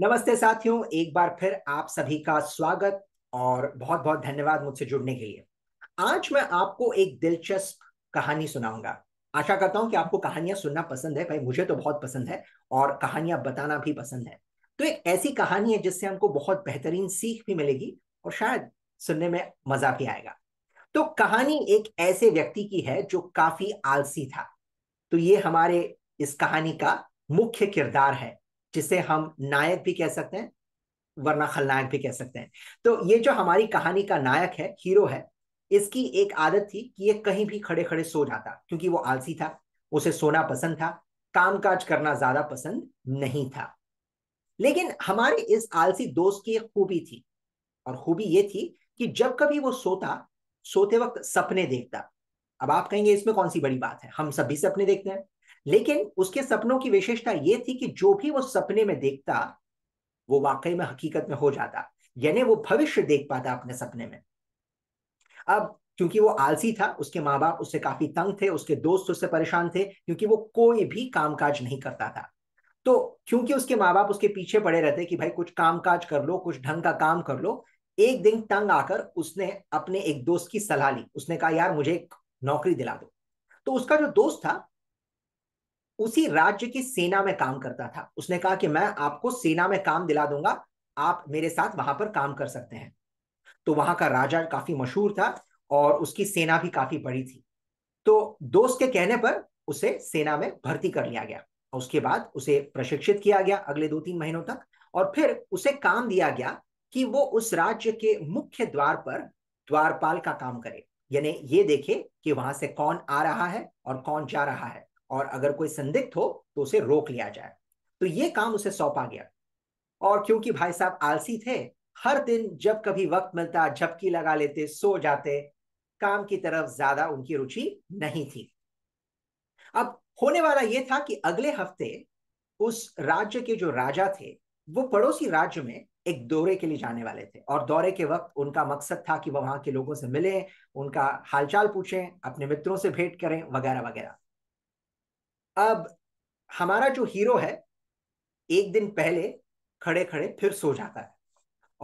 नमस्ते साथियों एक बार फिर आप सभी का स्वागत और बहुत बहुत धन्यवाद मुझसे जुड़ने के लिए आज मैं आपको एक दिलचस्प कहानी सुनाऊंगा आशा करता हूं कि आपको कहानियां सुनना पसंद है भाई मुझे तो बहुत पसंद है और कहानियां बताना भी पसंद है तो एक ऐसी कहानी है जिससे हमको बहुत बेहतरीन सीख भी मिलेगी और शायद सुनने में मजा भी आएगा तो कहानी एक ऐसे व्यक्ति की है जो काफी आलसी था तो ये हमारे इस कहानी का मुख्य किरदार है जिसे हम नायक भी कह सकते हैं वरना खलनायक भी कह सकते हैं तो ये जो हमारी कहानी का नायक है हीरो है इसकी एक आदत थी कि ये कहीं भी खड़े खड़े सो जाता क्योंकि वो आलसी था उसे सोना पसंद था कामकाज करना ज्यादा पसंद नहीं था लेकिन हमारे इस आलसी दोस्त की एक खूबी थी और खूबी ये थी कि जब कभी वो सोता सोते वक्त सपने देखता अब आप कहेंगे इसमें कौन सी बड़ी बात है हम सभी सपने देखते हैं लेकिन उसके सपनों की विशेषता ये थी कि जो भी वो सपने में देखता वो वाकई में हकीकत में हो जाता यानी वो भविष्य देख पाता अपने सपने में अब क्योंकि वो आलसी था उसके माँ बाप उससे काफी तंग थे उसके दोस्त उससे परेशान थे क्योंकि वो कोई भी कामकाज नहीं करता था तो क्योंकि उसके माँ बाप उसके पीछे पड़े रहते कि भाई कुछ कामकाज कर लो कुछ ढंग का काम कर लो एक दिन तंग आकर उसने अपने एक दोस्त की सलाह ली उसने कहा यार मुझे एक नौकरी दिला दो तो उसका जो दोस्त था उसी राज्य की सेना में काम करता था उसने कहा कि मैं आपको सेना में काम दिला दूंगा आप मेरे साथ वहां पर काम कर सकते हैं तो वहां का राजा काफी मशहूर था और उसकी सेना भी काफी बड़ी थी तो दोस्त के कहने पर उसे सेना में भर्ती कर लिया गया और उसके बाद उसे प्रशिक्षित किया गया अगले दो तीन महीनों तक और फिर उसे काम दिया गया कि वो उस राज्य के मुख्य द्वार पर द्वारपाल का काम करे यानी ये देखे कि वहां से कौन आ रहा है और कौन जा रहा है और अगर कोई संदिग्ध हो तो उसे रोक लिया जाए तो ये काम उसे सौंपा गया और क्योंकि भाई साहब आलसी थे हर दिन जब कभी वक्त मिलता झपकी लगा लेते सो जाते काम की तरफ ज्यादा उनकी रुचि नहीं थी अब होने वाला यह था कि अगले हफ्ते उस राज्य के जो राजा थे वो पड़ोसी राज्य में एक दौरे के लिए जाने वाले थे और दौरे के वक्त उनका मकसद था कि वह वहां के लोगों से मिलें उनका हालचाल पूछें अपने मित्रों से भेंट करें वगैरह वगैरह अब हमारा जो हीरो है एक दिन पहले खड़े खड़े फिर सो जाता है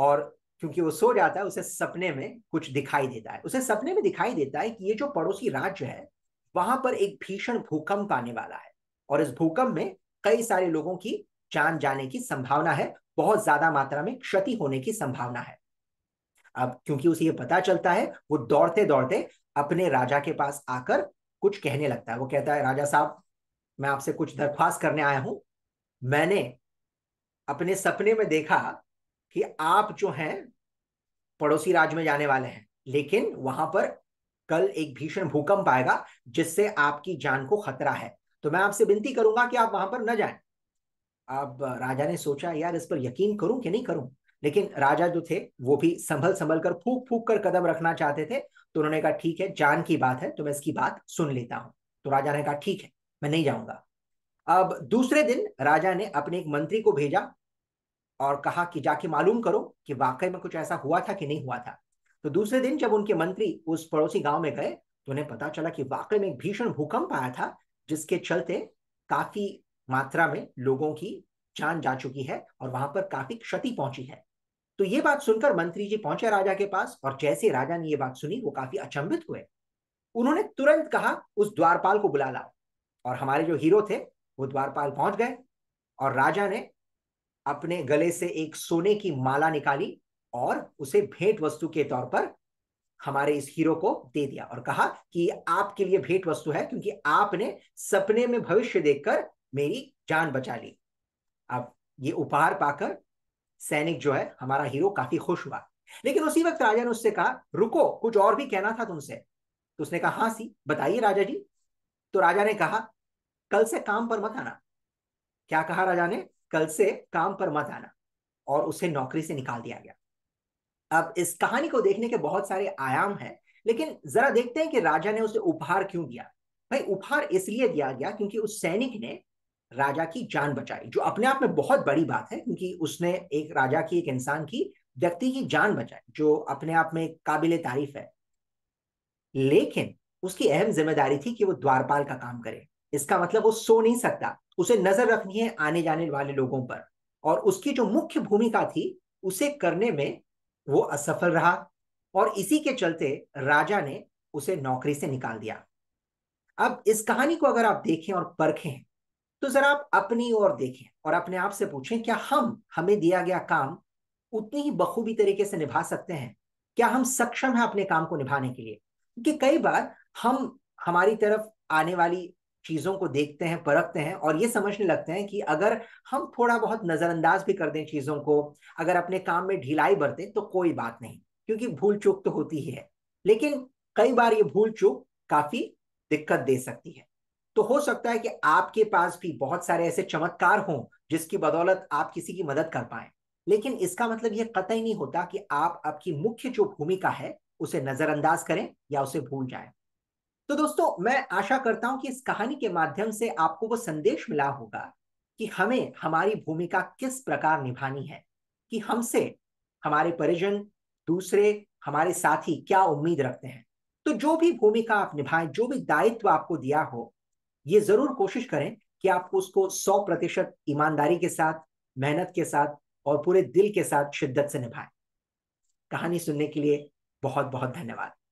और क्योंकि वो सो जाता है उसे सपने में कुछ दिखाई देता है उसे सपने में दिखाई देता है कि ये जो पड़ोसी राज्य है वहां पर एक भीषण भूकंप आने वाला है और इस भूकंप में कई सारे लोगों की जान जाने की संभावना है बहुत ज्यादा मात्रा में क्षति होने की संभावना है अब क्योंकि उसे ये पता चलता है वो दौड़ते दौड़ते अपने राजा के पास आकर कुछ कहने लगता है वो कहता है राजा साहब मैं आपसे कुछ दरख्वास्त करने आया हूं मैंने अपने सपने में देखा कि आप जो हैं पड़ोसी राज्य में जाने वाले हैं लेकिन वहां पर कल एक भीषण भूकंप आएगा जिससे आपकी जान को खतरा है तो मैं आपसे विनती करूंगा कि आप वहां पर न जाएं अब राजा ने सोचा यार इस पर यकीन करूं कि नहीं करूं लेकिन राजा जो थे वो भी संभल संभल कर फूक फूक कर कदम रखना चाहते थे तो उन्होंने कहा ठीक है जान की बात है तो मैं इसकी बात सुन लेता हूं तो राजा ने कहा ठीक है मैं नहीं जाऊंगा अब दूसरे दिन राजा ने अपने एक मंत्री को भेजा और कहा कि जाके मालूम करो कि वाकई में कुछ ऐसा हुआ था कि नहीं हुआ था तो दूसरे दिन जब उनके मंत्री उस पड़ोसी गांव में गए तो उन्हें पता चला कि वाकई में एक भीषण भूकंप आया था जिसके चलते काफी मात्रा में लोगों की जान जा चुकी है और वहां पर काफी क्षति पहुंची है तो ये बात सुनकर मंत्री जी पहुंचे राजा के पास और जैसे राजा ने ये बात सुनी वो काफी अचंभित हुए उन्होंने तुरंत कहा उस द्वारपाल को बुला लाओ और हमारे जो हीरो थे वो द्वारपाल पहुंच गए और राजा ने अपने गले से एक सोने की माला निकाली और उसे भेंट वस्तु के तौर पर हमारे इस हीरो को दे दिया और कहा कि आपके लिए भेंट वस्तु है क्योंकि आपने सपने में भविष्य देखकर मेरी जान बचा ली अब ये उपहार पाकर सैनिक जो है हमारा हीरो काफी खुश हुआ लेकिन उसी वक्त राजा ने उससे कहा रुको कुछ और भी कहना था तुमसे तो उसने कहा हाँ सी बताइए राजा जी तो राजा ने कहा कल से काम पर मत आना क्या कहा राजा ने कल से काम पर मत आना और उसे नौकरी से निकाल दिया गया अब इस कहानी को देखने के बहुत सारे आयाम हैं लेकिन जरा देखते हैं कि राजा ने उसे उपहार क्यों दिया भाई उपहार इसलिए दिया गया क्योंकि उस सैनिक ने राजा की जान बचाई जो अपने आप में बहुत बड़ी बात है क्योंकि उसने एक राजा की एक इंसान की व्यक्ति की जान बचाई जो अपने आप में काबिल तारीफ है लेकिन उसकी अहम जिम्मेदारी थी कि वो द्वारपाल का काम करे इसका मतलब वो सो नहीं सकता उसे नजर रखनी है आने जाने वाले लोगों पर और उसकी जो मुख्य भूमिका थी उसे करने में वो असफल रहा और इसी के चलते राजा ने उसे नौकरी से निकाल दिया अब इस कहानी को अगर आप देखें और परखें तो जरा आप अपनी ओर देखें और अपने आप से पूछें क्या हम हमें दिया गया काम उतनी ही बखूबी तरीके से निभा सकते हैं क्या हम सक्षम हैं अपने काम को निभाने के लिए क्योंकि कई बार हम हमारी तरफ आने वाली चीज़ों को देखते हैं परखते हैं और ये समझने लगते हैं कि अगर हम थोड़ा बहुत नज़रअंदाज भी कर दें चीज़ों को अगर अपने काम में ढिलाई बरतें तो कोई बात नहीं क्योंकि भूल चूक तो होती ही है लेकिन कई बार ये भूल चूक काफ़ी दिक्कत दे सकती है तो हो सकता है कि आपके पास भी बहुत सारे ऐसे चमत्कार हों जिसकी बदौलत आप किसी की मदद कर पाए लेकिन इसका मतलब यह कतई नहीं होता कि आप आपकी मुख्य जो भूमिका है उसे नजरअंदाज करें या उसे भूल जाएं तो दोस्तों मैं आशा करता हूं कि इस कहानी के माध्यम से आपको वो संदेश मिला होगा कि हमें हमारी भूमिका किस प्रकार निभानी है कि हमसे हमारे परिजन दूसरे हमारे साथी क्या उम्मीद रखते हैं तो जो भी भूमिका आप निभाएं जो भी दायित्व आपको दिया हो ये जरूर कोशिश करें कि आप उसको सौ प्रतिशत ईमानदारी के साथ मेहनत के साथ और पूरे दिल के साथ शिद्दत से निभाएं कहानी सुनने के लिए बहुत बहुत धन्यवाद